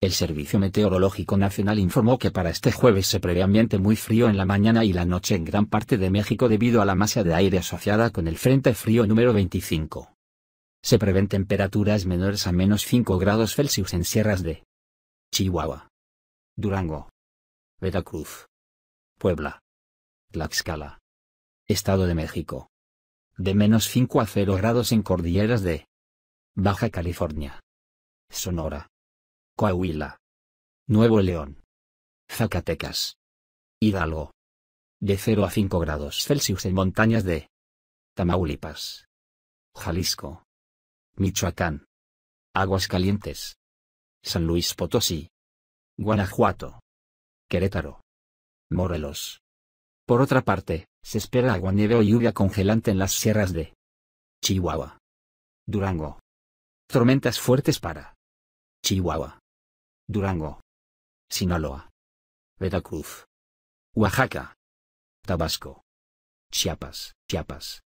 El Servicio Meteorológico Nacional informó que para este jueves se prevé ambiente muy frío en la mañana y la noche en gran parte de México debido a la masa de aire asociada con el Frente Frío número 25. Se prevén temperaturas menores a menos 5 grados Celsius en sierras de Chihuahua, Durango, Veracruz, Puebla, Tlaxcala, Estado de México. De menos 5 a 0 grados en cordilleras de Baja California, Sonora. Coahuila. Nuevo León. Zacatecas. Hidalgo. De 0 a 5 grados Celsius en montañas de Tamaulipas. Jalisco. Michoacán. Aguas Calientes. San Luis Potosí. Guanajuato. Querétaro. Morelos. Por otra parte, se espera agua nieve o lluvia congelante en las sierras de Chihuahua. Durango. Tormentas fuertes para Chihuahua. Durango, Sinaloa, Veracruz, Oaxaca, Tabasco, Chiapas, Chiapas,